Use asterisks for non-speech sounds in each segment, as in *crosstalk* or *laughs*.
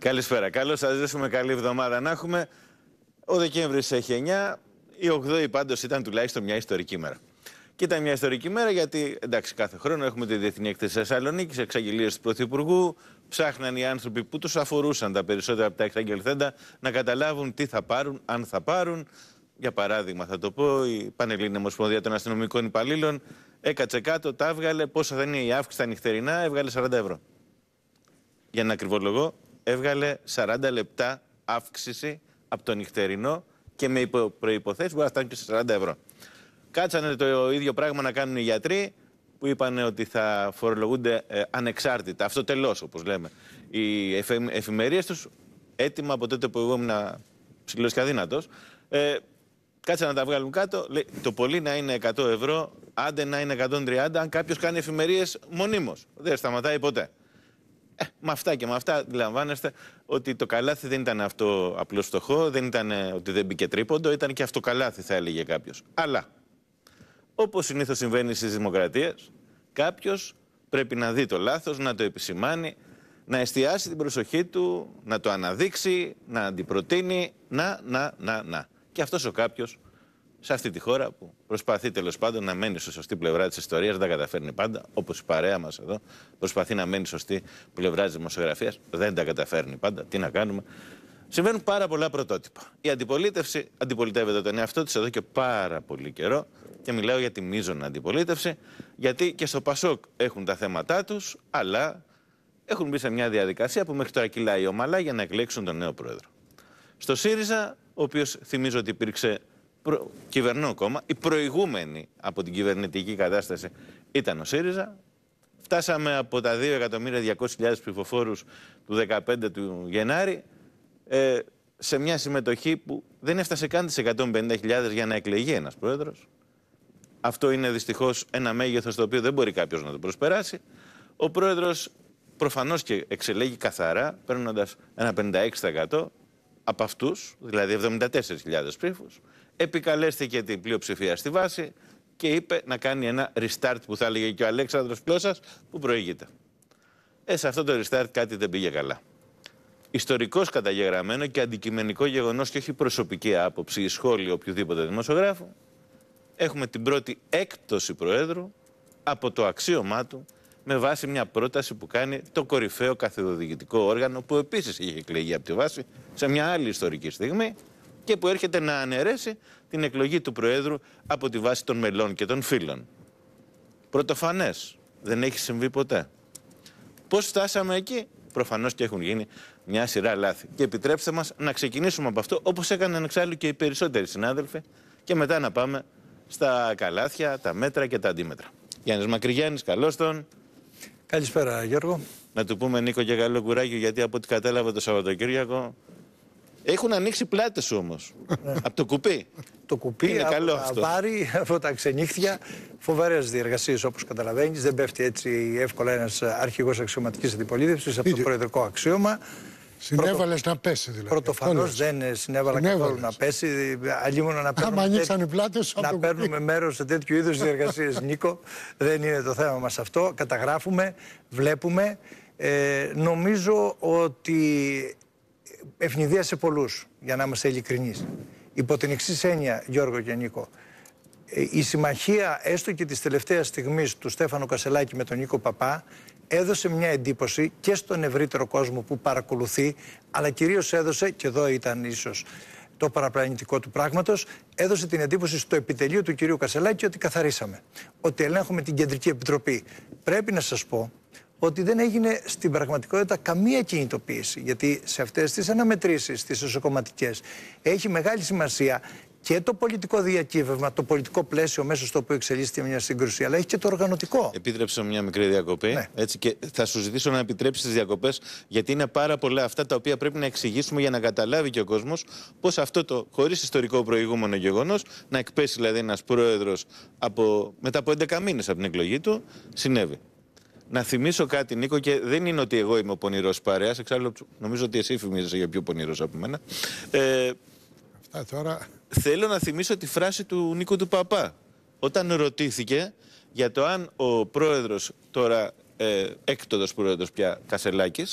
Καλησπέρα. Καλώς σας ζήσουμε. Καλή εβδομάδα να έχουμε. Ο Δεκέμβρης έχει 9. Η 8η πάντως ήταν τουλάχιστον μια ιστορική μέρα. Και ήταν μια ιστορική μέρα γιατί εντάξει, κάθε χρόνο έχουμε τη Διεθνή Έκθεση Θεσσαλονίκης, εξαγγελίες του Πρωθυπουργού. Ψάχναν οι άνθρωποι που τους αφορούσαν τα περισσότερα από τα εξαγγελθέντα να καταλάβουν τι θα πάρουν, αν θα πάρουν. Για παράδειγμα, θα το πω, η Πανελλήνια Ομοσπονδία των Αστυνομικών Υπαλλήλων έκατσε κάτω, τα έβγαλε. Πόσα θα είναι η αύξηση τα νυχτερινά, έβγαλε 40 ευρώ. Για να ακριβολογώ, έβγαλε 40 λεπτά αύξηση από το νυχτερινό και με προποθέσει μπορεί να φτάνει και σε 40 ευρώ. Κάτσανε το ίδιο πράγμα να κάνουν οι γιατροί που είπαν ότι θα φορολογούνται ε, ανεξάρτητα, αυτοτελώ όπως λέμε. Οι εφημερίες τους, έτοιμα από τότε που εγώ ήμουν ψηλός και αδύνατος, ε, κάτσανε να τα βγάλουν κάτω. Λέει, το πολύ να είναι 100 ευρώ, άντε να είναι 130, αν κάποιος κάνει εφημερίες μονίμως. Δεν σταματάει ποτέ. Ε, με αυτά και με αυτά αντιλαμβάνεστε ότι το καλάθι δεν ήταν αυτό απλό στοχό, δεν ήταν ε, ότι δεν μπήκε τρίποντο, ήταν και αυτό καλάθι θα έλεγε κάποιος. Αλλά, όπως συνήθως συμβαίνει στις δημοκρατίες, κάποιος πρέπει να δει το λάθος, να το επισημάνει, να εστιάσει την προσοχή του, να το αναδείξει, να αντιπροτείνει, να, να, να, να. Και αυτός ο κάποιος σε αυτή τη χώρα που προσπαθεί τέλος πάντων να μένει στη σωστή πλευρά της ιστορίας, δεν τα καταφέρνει πάντα, όπως η παρέα μας εδώ προσπαθεί να μένει σωστή πλευρά της δημοσιογραφίας, δεν τα καταφέρνει πάντα. Τι να κάνουμε. Συμβαίνουν πάρα πολλά πρωτότυπα. Η αντιπολίτευση αντιπολιτεύεται τον εαυτό της εδώ και πάρα πολύ καιρό. Και μιλάω για τη μείζωνα αντιπολίτευση, γιατί και στο Πασόκ έχουν τα θέματα τους, αλλά έχουν μπει σε μια διαδικασία που μέχρι τώρα κυλάει ομαλά για να εκλέξουν τον νέο πρόεδρο. Στο ΣΥΡΙΖΑ, ο οποίος θυμίζω ότι υπήρξε προ... κυβερνό κόμμα, η προηγούμενη από την κυβερνητική κατάσταση ήταν ο ΣΥΡΙΖΑ. Φτάσαμε από τα 2.200.000 ψηφοφόρους του 15 του Γενάρη ε, σε μια συμμετοχή που δεν έφτασε καν τις 150.000 για να εκλεγεί ένας πρόεδρος. Αυτό είναι δυστυχώς ένα μέγεθος το οποίο δεν μπορεί κάποιος να το προσπεράσει. Ο πρόεδρος προφανώς και εξελέγει καθαρά, παίρνοντας ένα 56% από αυτούς, δηλαδή 74.000 ψήφους επικαλέστηκε την πλειοψηφία στη βάση και είπε να κάνει ένα restart που θα έλεγε και ο Αλέξανδρος Πλώσας που προηγείται. Ε, σε αυτό το restart κάτι δεν πήγε καλά. Ιστορικός καταγεγραμμένο και αντικειμενικό γεγονός και όχι προσωπική άποψη ή σχόλιο οποιοδήποτε δημοσιογράφου, έχουμε την πρώτη έκπτωση Προέδρου από το αξίωμά του με βάση μια πρόταση που κάνει το κορυφαίο καθεδοδηγητικό όργανο που επίσης είχε εκλεγεί από τη βάση σε μια άλλη ιστορική στιγμή και που έρχεται να αναιρέσει την εκλογή του Προέδρου από τη βάση των μελών και των φίλων. Πρωτοφανές. Δεν έχει συμβεί ποτέ. Πώς φτάσαμε εκεί, προφανώς και έχουν γίνει μια σειρά λάθη. Και επιτρέψτε μας να ξεκινήσουμε από αυτό, όπως έκαναν εξάλλου και οι περισσότεροι συνάδελφοι, και μετά να πάμε στα καλάθια, τα μέτρα και τα αντίμετρα. Γιάννης Μακρυγιάννης, καλώς τον. Καλησπέρα, Γιώργο. Να του πούμε, Νίκο, και καλό κουράγιο, γιατί από ό,τι κατάλαβα το Σαββατοκύριακο έχουν ανοίξει πλάτες όμως. Ναι. από το κουπί. Το κουπί είναι από, Πάρει από τα ξενύχτια φοβερές διεργασίες όπως καταλαβαίνεις. Δεν πέφτει έτσι εύκολα ένας αρχηγός αξιωματικής αντιπολίτευσης από το προεδρικό αξίωμα. Συνέβαλε να πέσει δηλαδή. Πρωτοφανώς δεν συνέβαλα καθόλου να πέσει. Αλλήμον να παίρνουμε. Να παίρνουμε μέρος σε τέτοιου είδους διεργασίες, *laughs* Νίκο. Δεν είναι το θέμα μας αυτό. Καταγράφουμε, βλέπουμε. Ε, νομίζω ότι ευνηδία σε πολλούς, για να είμαστε ειλικρινείς. Υπό την εξής έννοια, Γιώργο και Νίκο, ε, η συμμαχία έστω και της τελευταίας στιγμής του Στέφανο Κασελάκη με τον Νίκο Παπά έδωσε μια εντύπωση και στον ευρύτερο κόσμο που παρακολουθεί, αλλά κυρίως έδωσε, και εδώ ήταν ίσως το παραπλανητικό του πράγματος, έδωσε την εντύπωση στο επιτελείο του κυρίου Κασελάκη ότι καθαρίσαμε. Ότι ελέγχουμε την Κεντρική Επιτροπή. Πρέπει να σας πω ότι δεν έγινε στην πραγματικότητα καμία κινητοποίηση. Γιατί σε αυτές τις αναμετρήσεις, τις εσωκομματικές, έχει μεγάλη σημασία και το πολιτικό διακύβευμα, το πολιτικό πλαίσιο μέσα στο οποίο εξελίσσεται μια σύγκρουση, αλλά έχει και το οργανωτικό. Επίτρεψε μια μικρή διακοπή. Ναι. Έτσι, και θα σου ζητήσω να επιτρέψεις τις διακοπές, γιατί είναι πάρα πολλά αυτά τα οποία πρέπει να εξηγήσουμε για να καταλάβει και ο κόσμος πώς αυτό το χωρίς ιστορικό προηγούμενο γεγονός, να εκπέσει δηλαδή ένας πρόεδρος μετά από 11 μήνες από την εκλογή του, συνέβη. Να θυμίσω κάτι, Νίκο, και δεν είναι ότι εγώ είμαι ο πονηρός παρέας. Εξάλλου, νομίζω ότι εσύ φημίζεσαι για πιο πονηρός από μένα. Ε, Αυτά τώρα. Θέλω να θυμίσω τη φράση του Νίκο του Παπά. Όταν ρωτήθηκε για το αν ο πρόεδρος, τώρα ε, έκτοτος πρόεδρος πια Κασελάκης,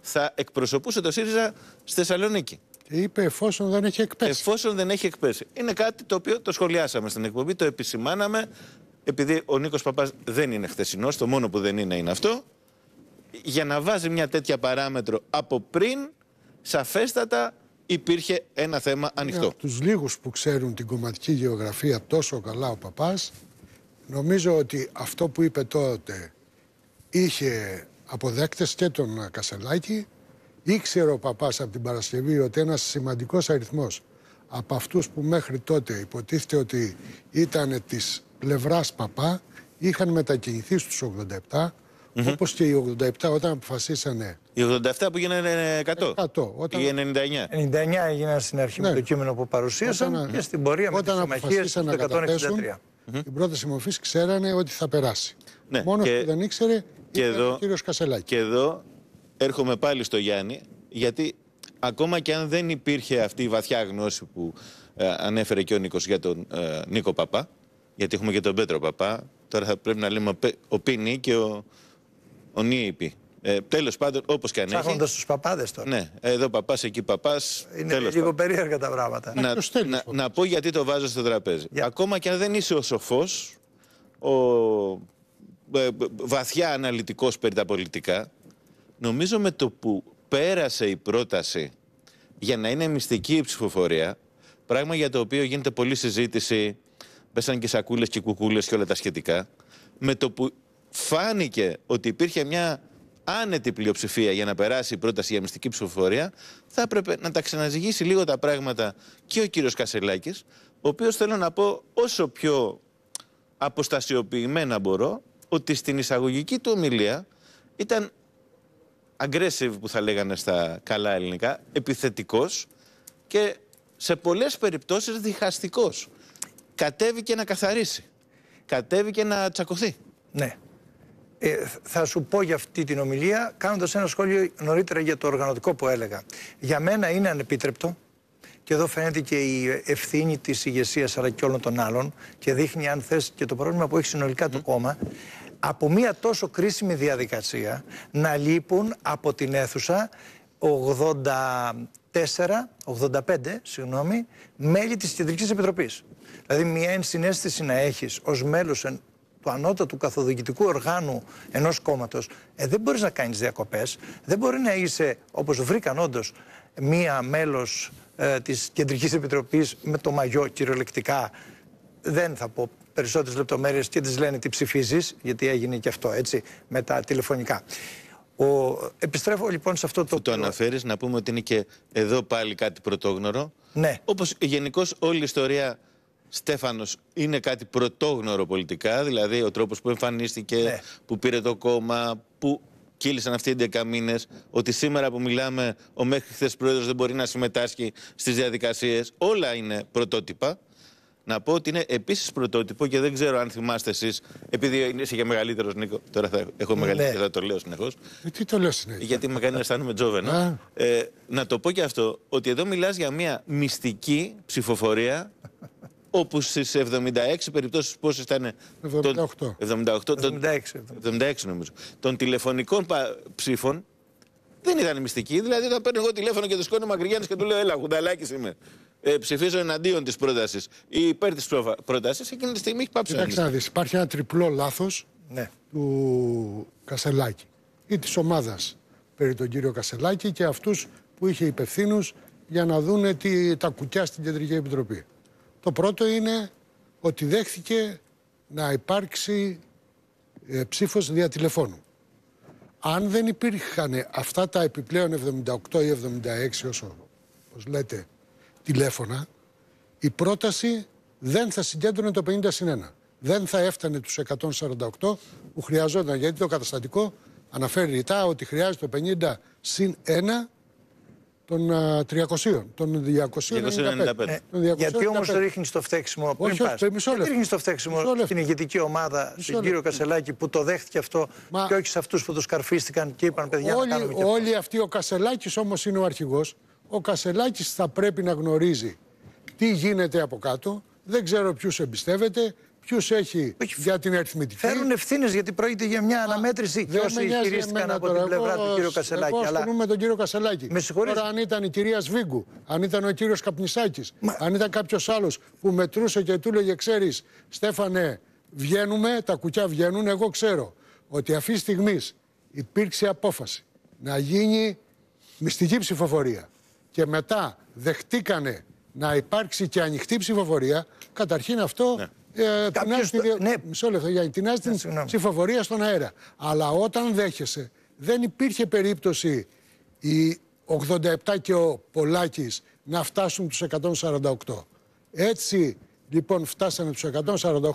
θα εκπροσωπούσε το ΣΥΡΙΖΑ στη Θεσσαλονίκη. Και Είπε εφόσον δεν έχει εκπέσει. Εφόσον δεν έχει εκπέσει. Είναι κάτι το οποίο το σχολιάσαμε στην εκπομπή, το επισημάναμε επειδή ο Νίκος Παπάς δεν είναι χθεσινός, το μόνο που δεν είναι είναι αυτό, για να βάζει μια τέτοια παράμετρο από πριν, σαφέστατα υπήρχε ένα θέμα ανοιχτό. Για τους λίγους που ξέρουν την κομματική γεωγραφία τόσο καλά ο Παπάς, νομίζω ότι αυτό που είπε τότε είχε αποδέκτες και τον Κασελάκη, ήξερε ο Παπάς από την Παρασκευή ότι ένας σημαντικός αριθμός από αυτούς που μέχρι τότε υποτίθεται ότι ήταν της Πλευράς Παπά είχαν μετακινηθεί στους 87, Mm-hmm. Όπως και οι 87 όταν αποφασίσανε. Οι 87 που γίνανε 100. 100 όταν... Οι 99. 99 έγιναν στην αρχή με ναι. το κείμενο που παρουσίασαν όταν, και στην πορεία όταν με τις συμμαχίες του 163. Mm-hmm. Την πρόταση μορφή ξέρανε ότι θα περάσει. Ναι. Μόνος και... που δεν ήξερε και ήταν ο κύριος Κασελάκης. Και εδώ έρχομαι πάλι στο Γιάννη, γιατί ακόμα και αν δεν υπήρχε αυτή η βαθιά γνώση που ε, ανέφερε και ο Νίκος για τον ε, Νίκο Παπά, γιατί έχουμε και τον Πέτρο Παπά. Τώρα θα πρέπει να λέμε ο Πίνη και ο, ο Νίπη. Ε, Τέλος πάντων, όπως και αν έχει. Ψάχνοντας τους παπάδες τώρα. Ναι, εδώ παπάς, εκεί παπάς. Είναι τέλος λίγο πάντων. περίεργα τα πράγματα. Να, να, πω γιατί το βάζω στο τραπέζι. Ακόμα και αν δεν είσαι ο σοφός, ο ε, βαθιά αναλυτικός περί τα πολιτικά, νομίζω με το που πέρασε η πρόταση για να είναι μυστική η ψηφοφορία, πράγμα για το οποίο γίνεται πολλή συζήτηση πέσαν και σακούλες και κουκούλες και όλα τα σχετικά, με το που φάνηκε ότι υπήρχε μια άνετη πλειοψηφία για να περάσει η πρόταση για μυστική ψηφοφορία, θα έπρεπε να τα ξαναζυγίσει λίγο τα πράγματα και ο κύριος Κασελάκης, ο οποίος θέλω να πω όσο πιο αποστασιοποιημένα μπορώ, ότι στην εισαγωγική του ομιλία ήταν aggressive που θα λέγανε στα καλά ελληνικά, επιθετικός και σε πολλές περιπτώσεις διχαστικός κατέβηκε να καθαρίσει. Κατέβηκε να τσακωθεί. Ναι. Ε, θα σου πω για αυτή την ομιλία, κάνοντας ένα σχόλιο νωρίτερα για το οργανωτικό που έλεγα. Για μένα είναι ανεπίτρεπτο και εδώ φαίνεται και η ευθύνη της ηγεσίας αλλά και όλων των άλλων και δείχνει αν θες και το πρόβλημα που έχει συνολικά το κόμμα από μια τόσο κρίσιμη διαδικασία να λείπουν από την αίθουσα 84, 85 συγγνώμη, μέλη της Κεντρικής Επιτροπής. Δηλαδή, μια ενσυναίσθηση να έχεις ως μέλος του ανώτατου καθοδηγητικού οργάνου ενός κόμματος, ε, δεν μπορείς να κάνεις διακοπές. Δεν μπορεί να είσαι, όπως βρήκαν όντως, μία μέλος ε, της Κεντρικής Επιτροπής με το μαγιό κυριολεκτικά. Δεν θα πω περισσότερες λεπτομέρειες και τη λένε τι ψηφίζεις, γιατί έγινε και αυτό έτσι με τα τηλεφωνικά. Ο... Επιστρέφω λοιπόν σε αυτό το. το αναφέρεις, να πούμε ότι είναι και εδώ πάλι κάτι πρωτόγνωρο. Ναι. Όπως γενικώς όλη η ιστορία Στέφανος είναι κάτι πρωτόγνωρο πολιτικά, δηλαδή ο τρόπος που εμφανίστηκε, ναι. που πήρε το κόμμα, που κύλησαν αυτοί οι 11 μήνες, ότι σήμερα που μιλάμε ο μέχρι χθες πρόεδρος δεν μπορεί να συμμετάσχει στις διαδικασίες. Όλα είναι πρωτότυπα. Να πω ότι είναι επίσης πρωτότυπο και δεν ξέρω αν θυμάστε εσείς, επειδή είσαι και μεγαλύτερος Νίκο. Τώρα θα έχω ναι. μεγαλύτερο και θα το λέω συνεχώς. Ε, το λέω συνεχώς. Γιατί με κάνει να αισθάνομαι τζόβενο. Ε, να το πω και αυτό, ότι εδώ μιλάς για μια μυστική ψηφοφορία όπου στις 76 περιπτώσεις πόσες ήταν... 78. 78, 76, 76 νομίζω. Των τηλεφωνικών ψήφων δεν ήταν μυστική. Δηλαδή όταν παίρνω εγώ τηλέφωνο και το σκόνη μακριγιάννη και του λέω έλα γουνταλάκης είμαι. Ε, ψηφίζω εναντίον της πρότασης ή υπέρ της πρότασης, εκείνη τη στιγμή έχει πάψει. Κοιτάξτε να δεις, υπάρχει ένα τριπλό λάθος ναι. του Κασελάκη ή της ομάδας περί τον κύριο Κασελάκη και αυτούς που είχε υπευθύνους για να δουν τι, τα κουκιά στην Κεντρική Επιτροπή. Το πρώτο είναι ότι δέχθηκε να υπάρξει ε, ψήφος δια τηλεφώνου. Αν δεν υπήρχαν αυτά τα επιπλέον 78 ή 76 όσο όπως λέτε τηλέφωνα, η πρόταση δεν θα συγκέντρωνε το 50 1. Δεν θα έφτανε τους 148 που χρειαζόταν, γιατί το καταστατικό αναφέρει ρητά ότι χρειάζεται το 50 συν 1 των 300, των 295. γιατί όμω ρίχνει το φταίξιμο πριν όχι, πας. ρίχνει το φταίξιμο στην ηγετική ομάδα, στον κύριο Κασελάκη που το δέχτηκε αυτό και όχι σε αυτούς που το σκαρφίστηκαν και είπαν παιδιά όλοι, να Όλοι αυτοί, ο Κασελάκης όμως είναι ο αρχηγός. Ο Κασελάκης θα πρέπει να γνωρίζει τι γίνεται από κάτω. Δεν ξέρω ποιους εμπιστεύεται, Ποιος έχει για την αριθμητική. Φέρουν ευθύνες γιατί πρόκειται για μια αναμέτρηση. Και όσοι χειρίστηκαν από την πλευρά του κ. Κασελάκη. Εγώ αλλά... με τον κύριο Κασελάκη. Με Τώρα, αν ήταν η κυρία Σβίγκου, αν ήταν ο κύριος Καπνισάκης, αν ήταν κάποιος άλλος που μετρούσε και του έλεγε, ξέρεις, Στέφανε, βγαίνουμε, τα κουτιά βγαίνουν. Εγώ ξέρω ότι αυτή τη στιγμή υπήρξε απόφαση να γίνει μυστική ψηφοφορία και μετά δεχτήκανε να υπάρξει και ανοιχτή ψηφοφορία, καταρχήν αυτό ναι. Ε, την ναι. την ψηφοφορία ναι, στον αέρα. Αλλά όταν δέχεσαι, δεν υπήρχε περίπτωση οι 87 και ο Πολάκης να φτάσουν τους 148. Έτσι λοιπόν φτάσανε τους 148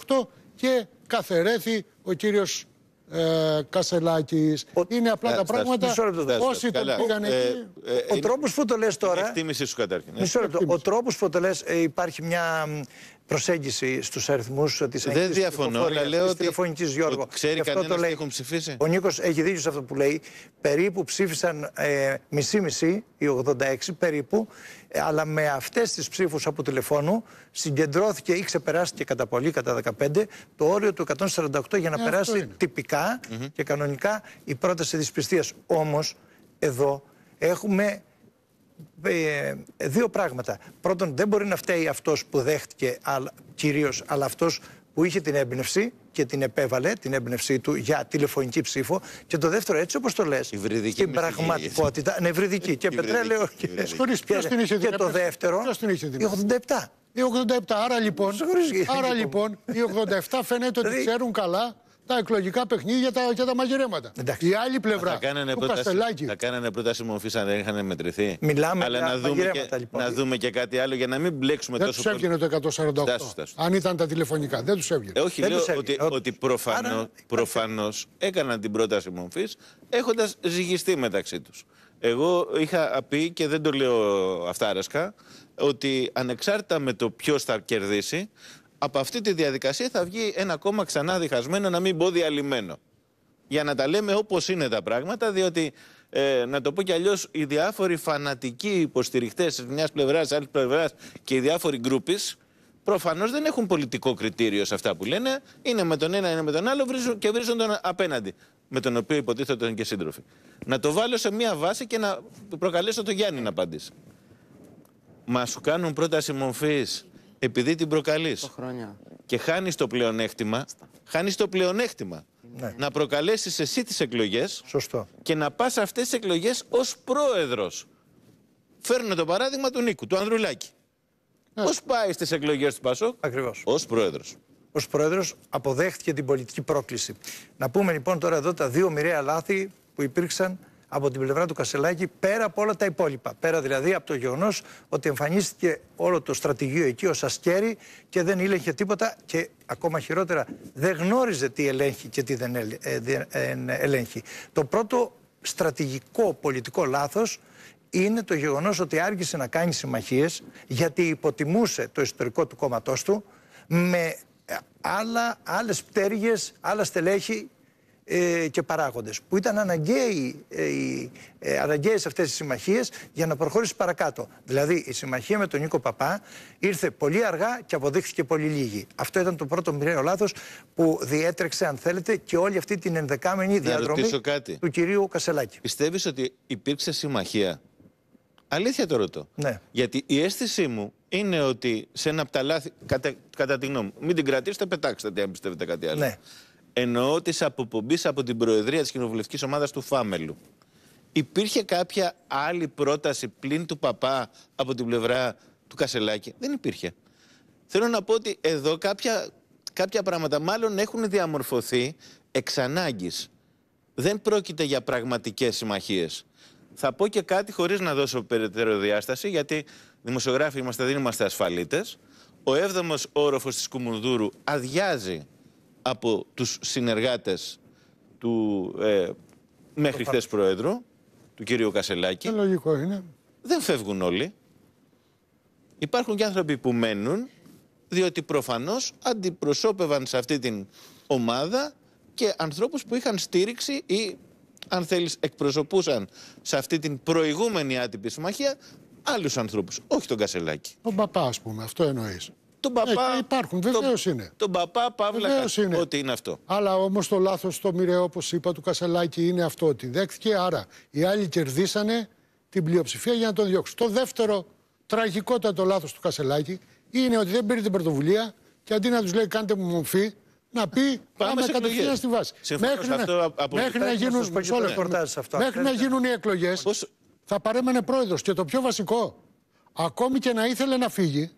και καθερέθη ο κύριος ε, Κασελάκης. Είναι απλά ε, τα πράγματα. Λεπτό, όσοι το πήγαν ε, εκεί. Ε, ο τρόπος τρόπος που το λες τώρα. Εκτίμησή σου καταρχήν. Ναι. Μισό λεπτό. Ο τρόπος που το λες, υπάρχει μια προσέγγιση στους αριθμούς της Δεν διαφωνώ, αλλά λέω της Γιώργο. ξέρει κανένα τι έχουν ψηφίσει. Ο Νίκος έχει δίκιο σε αυτό που λέει. Περίπου ψήφισαν μισή-μισή, ε, οι 86 περίπου, ε, αλλά με αυτές τις ψήφους από τηλεφώνου συγκεντρώθηκε ή ξεπεράστηκε κατά πολύ, κατά 15, το όριο του 148 για να ε, περάσει τυπικά και κανονικά η πρόταση δυσπιστίας. Όμως, εδώ έχουμε ε, δύο πράγματα. Πρώτον, δεν μπορεί να φταίει αυτός που δέχτηκε κυρίως, αλλά αυτός που είχε την έμπνευση και την επέβαλε την έμπνευσή του για τηλεφωνική ψήφο. Και το δεύτερο, έτσι όπως το λες, στην πραγματικότητα. Ναι, Και πετρέλαιο. Και, το δεύτερο. 87. Η 87, άρα λοιπόν, άρα, λοιπόν 87 λοιπόν, φαίνεται ότι ξέρουν καλά τα εκλογικά παιχνίδια τα, και τα μαγειρέματα. Η άλλη πλευρά. Θα κάνανε, πρόταση, θα κάνανε πρόταση μορφής αν δεν είχαν μετρηθεί. Μιλάμε Αλλά για να, δούμε και, λοιπόν. να δούμε και κάτι άλλο για να μην μπλέξουμε τόσο πολύ. Δεν του έβγαινε το 148. Αν ήταν τα τηλεφωνικά. Δεν τους έβγαινε. Ε, όχι, λέω ότι, ότι προφανώς προφανώς έκαναν την πρόταση μορφής έχοντας ζυγιστεί μεταξύ τους. Εγώ είχα πει και δεν το λέω αυτάρασκα ότι ανεξάρτητα με το ποιος θα κερδίσει, από αυτή τη διαδικασία θα βγει ένα κόμμα ξανά διχασμένο, να μην πω διαλυμένο. Για να τα λέμε όπως είναι τα πράγματα, διότι ε, να το πω κι αλλιώς, οι διάφοροι φανατικοί υποστηριχτές τη μιας πλευράς, τη άλλης πλευράς και οι διάφοροι γκρούποι, προφανώς δεν έχουν πολιτικό κριτήριο σε αυτά που λένε. Είναι με τον ένα, είναι με τον άλλο και βρίζουν τον απέναντι. Με τον οποίο υποτίθεται είναι και σύντροφοι. Να το βάλω σε μία βάση και να προκαλέσω τον Γιάννη να απαντήσει. Μα σου κάνουν πρόταση μορφής επειδή την προκαλείς. Και χάνεις το πλεονέκτημα. Χάνεις το πλεονέκτημα. Ναι. Να προκαλέσεις εσύ τις εκλογές. Σωστό. Και να πας αυτές τις εκλογές ως πρόεδρος. Φέρνω το παράδειγμα του Νίκου, του Ανδρουλάκη. Ναι. Πώς πάει στις εκλογές του Πασόκ. Ακριβώς. Ως πρόεδρος. Ως πρόεδρος αποδέχτηκε την πολιτική πρόκληση. Να πούμε λοιπόν τώρα εδώ τα δύο μοιραία λάθη που υπήρξαν από την πλευρά του Κασελάκη πέρα από όλα τα υπόλοιπα. Πέρα δηλαδή από το γεγονός ότι εμφανίστηκε όλο το στρατηγείο εκεί ως ασκέρι και δεν ήλεγχε τίποτα και ακόμα χειρότερα δεν γνώριζε τι ελέγχει και τι δεν ε, ε, ελέγχει. Το πρώτο στρατηγικό πολιτικό λάθος είναι το γεγονός ότι άργησε να κάνει συμμαχίες γιατί υποτιμούσε το ιστορικό του κόμματός του με ε, άλλα, άλλες πτέρυγες, άλλα στελέχη ε, και παράγοντες που ήταν αναγκαίοι, ε, ε, αναγκαίες αυτές οι συμμαχίες για να προχωρήσει παρακάτω. Δηλαδή η συμμαχία με τον Νίκο Παπά ήρθε πολύ αργά και αποδείχθηκε πολύ λίγη. Αυτό ήταν το πρώτο μοιραίο λάθος που διέτρεξε αν θέλετε και όλη αυτή την ενδεκάμενη διαδρομή του κυρίου Κασελάκη. Πιστεύεις ότι υπήρξε συμμαχία Αλήθεια το ρωτώ. Ναι. Γιατί η αίσθησή μου είναι ότι σε ένα από τα λάθη. Κατά, κατά τη γνώμη μου, μην την κρατήσετε, πετάξτε αν πιστεύετε κάτι άλλο. Ναι. Εννοώ της αποπομπής από την Προεδρία της Κοινοβουλευτικής Ομάδας του Φάμελου. Υπήρχε κάποια άλλη πρόταση πλην του Παπά από την πλευρά του Κασελάκη. Δεν υπήρχε. Θέλω να πω ότι εδώ κάποια, κάποια πράγματα μάλλον έχουν διαμορφωθεί εξ ανάγκης. Δεν πρόκειται για πραγματικές συμμαχίες. Θα πω και κάτι χωρίς να δώσω περαιτέρω διάσταση, γιατί δημοσιογράφοι είμαστε, δεν είμαστε ασφαλίτες. Ο έβδομος όροφος της Κουμουνδούρου αδειάζει από τους συνεργάτες του ε, μέχρι χθε Προέδρου, του κυρίου Κασελάκη. Ε, λογικό είναι. Δεν φεύγουν όλοι. Υπάρχουν και άνθρωποι που μένουν, διότι προφανώς αντιπροσώπευαν σε αυτή την ομάδα και ανθρώπους που είχαν στήριξη ή αν θέλεις εκπροσωπούσαν σε αυτή την προηγούμενη άτυπη συμμαχία άλλους ανθρώπους, όχι τον Κασελάκη. Ο παπά ας πούμε, αυτό εννοείς. Τον ε, παπά. Ε, υπάρχουν, βεβαίω το, είναι. Τον παπά, παύλα, ότι είναι αυτό. Αλλά όμως το λάθος, το μοιραίο, όπως είπα, του Κασελάκη είναι αυτό ότι δέχθηκε, Άρα οι άλλοι κερδίσανε την πλειοψηφία για να τον διώξουν. Το δεύτερο τραγικότατο λάθος του Κασελάκη είναι ότι δεν πήρε την πρωτοβουλία και αντί να τους λέει κάντε μου μορφή, να πει πάμε κατευθείαν στη βάση. μέχρι, αυτό, να, μέχρι να γίνουν, αυτό. μέχρι να γίνουν οι εκλογές, θα παρέμενε πρόεδρος. Και το πιο βασικό, ακόμη και να ήθελε να φύγει,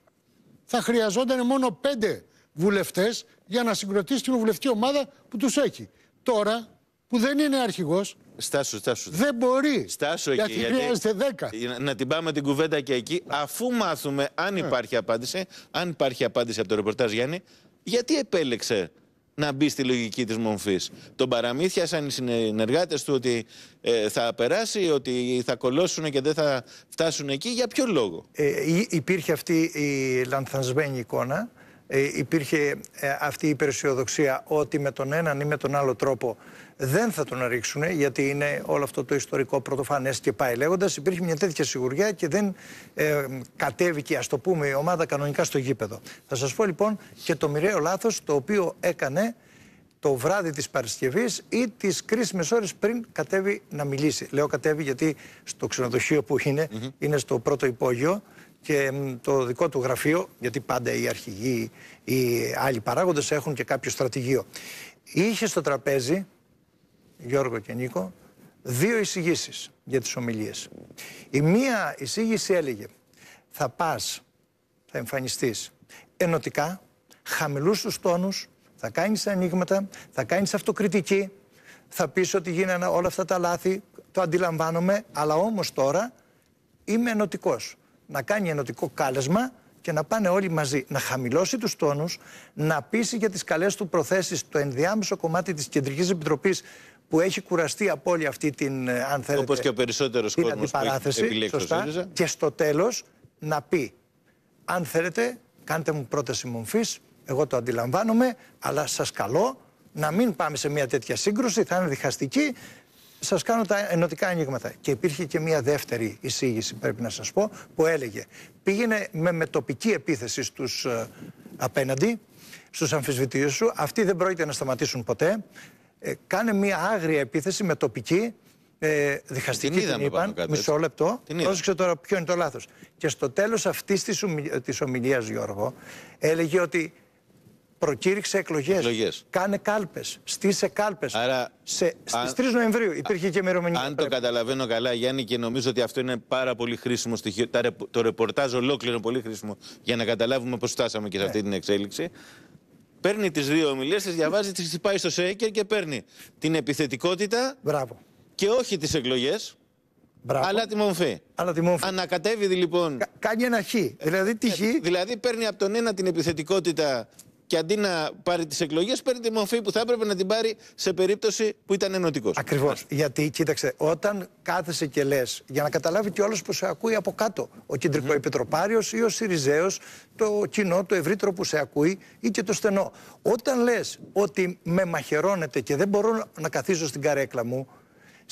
θα χρειαζόταν μόνο πέντε βουλευτές για να συγκροτήσει την βουλευτική ομάδα που τους έχει. Τώρα που δεν είναι αρχηγός. Στάσου, στάσου. Δεν μπορεί. Στάσου εκεί. Γιατί χρειάζεται δέκα. Ε, να την πάμε την κουβέντα και εκεί, αφού μάθουμε αν ε. υπάρχει απάντηση, αν υπάρχει απάντηση από το ρεπορτάζ Γιάννη, γιατί επέλεξε να μπει στη λογική της μομφής. Τον παραμύθιασαν οι συνεργάτες του ότι ε, θα περάσει, ότι θα κολώσουν και δεν θα φτάσουν εκεί. Για ποιο λόγο. Ε, υπήρχε αυτή η λανθασμένη εικόνα. Ε, υπήρχε ε, αυτή η υπεραισιοδοξία ότι με τον έναν ή με τον άλλο τρόπο δεν θα τον ρίξουν γιατί είναι όλο αυτό το ιστορικό πρωτοφανές και πάει λέγοντας. Υπήρχε μια τέτοια σιγουριά και δεν ε, κατέβηκε, ας το πούμε, η ομάδα κανονικά στο γήπεδο. Θα σας πω λοιπόν και το μοιραίο λάθος το οποίο έκανε το βράδυ της Παρασκευής ή τις κρίσιμες ώρες πριν κατέβει να μιλήσει. Λέω κατέβει γιατί στο ξενοδοχείο που είναι, είναι στο πρώτο υπόγειο και το δικό του γραφείο, γιατί πάντα οι αρχηγοί, οι άλλοι παράγοντες έχουν και κάποιο στρατηγείο. Είχε στο τραπέζι Γιώργο και Νίκο, δύο εισηγήσεις για τις ομιλίες. Η μία εισήγηση έλεγε θα πας, θα εμφανιστείς, ενωτικά, χαμηλούς τους τόνους, θα κάνεις ανοίγματα, θα κάνεις αυτοκριτική, θα πεις ότι γίνανε όλα αυτά τα λάθη, το αντιλαμβάνομαι, αλλά όμως τώρα είμαι ενωτικός. Να κάνει ενωτικό κάλεσμα και να πάνε όλοι μαζί, να χαμηλώσει τους τόνους, να πείσει για τις καλές του προθέσεις το ενδιάμεσο κομμάτι της Κεντρικής Επιτροπής που έχει κουραστεί από όλη αυτή την, ε, αν θέλετε, Όπως και ο περισσότερος την κόσμος αντιπαράθεση, που σωστά, και στο τέλος να πει, αν θέλετε, κάντε μου πρόταση μομφής, εγώ το αντιλαμβάνομαι, αλλά σας καλώ να μην πάμε σε μια τέτοια σύγκρουση, θα είναι διχαστική, σας κάνω τα ενωτικά ανοίγματα. Και υπήρχε και μια δεύτερη εισήγηση, πρέπει να σας πω, που έλεγε, πήγαινε με μετοπική επίθεση στους ε, απέναντι, στους αμφισβητήρες σου, αυτοί δεν πρόκειται να σταματήσουν ποτέ, ε, κάνε μια άγρια επίθεση με τοπική ε, διχαστική. Την, την είπαν, μισό λεπτό. Την Πρόσεξε τώρα ποιο είναι το λάθος. Και στο τέλος αυτής της ομιλίας, Γιώργο, έλεγε ότι προκήρυξε εκλογές. Κάνε κάλπες. Στήσε κάλπες. Στι 3 Νοεμβρίου υπήρχε και ημερομηνία. Αν το καταλαβαίνω καλά, Γιάννη, και νομίζω ότι αυτό είναι πάρα πολύ χρήσιμο στοιχείο. Το ρεπορτάζ ολόκληρο πολύ χρήσιμο για να καταλάβουμε πώς φτάσαμε και σε ναι. αυτή την εξέλιξη. Παίρνει τις δύο ομιλίες, τις διαβάζει, τις χτυπάει στο Σέικερ και παίρνει την επιθετικότητα. Μπράβο. Και όχι τις εκλογές. Μπράβο. Αλλά τη μομφή. Αλλά τη μομφή. Ανακατεύει λοιπόν. Κα, κάνει ένα χ. Δηλαδή τι χ. Δηλαδή παίρνει από τον ένα την επιθετικότητα και αντί να πάρει τις εκλογές, παίρνει τη μορφή που θα έπρεπε να την πάρει σε περίπτωση που ήταν ενωτικός. Ακριβώς. Γιατί, κοίταξε, όταν κάθεσαι και λες, για να καταλάβει κιόλα όλος που σε ακούει από κάτω, ο κεντρικό mm επιτροπάριος ή ο Σιριζέος, το κοινό, το ευρύτερο που σε ακούει ή και το στενό. Όταν λες ότι με μαχαιρώνεται και δεν μπορώ να καθίσω στην καρέκλα μου,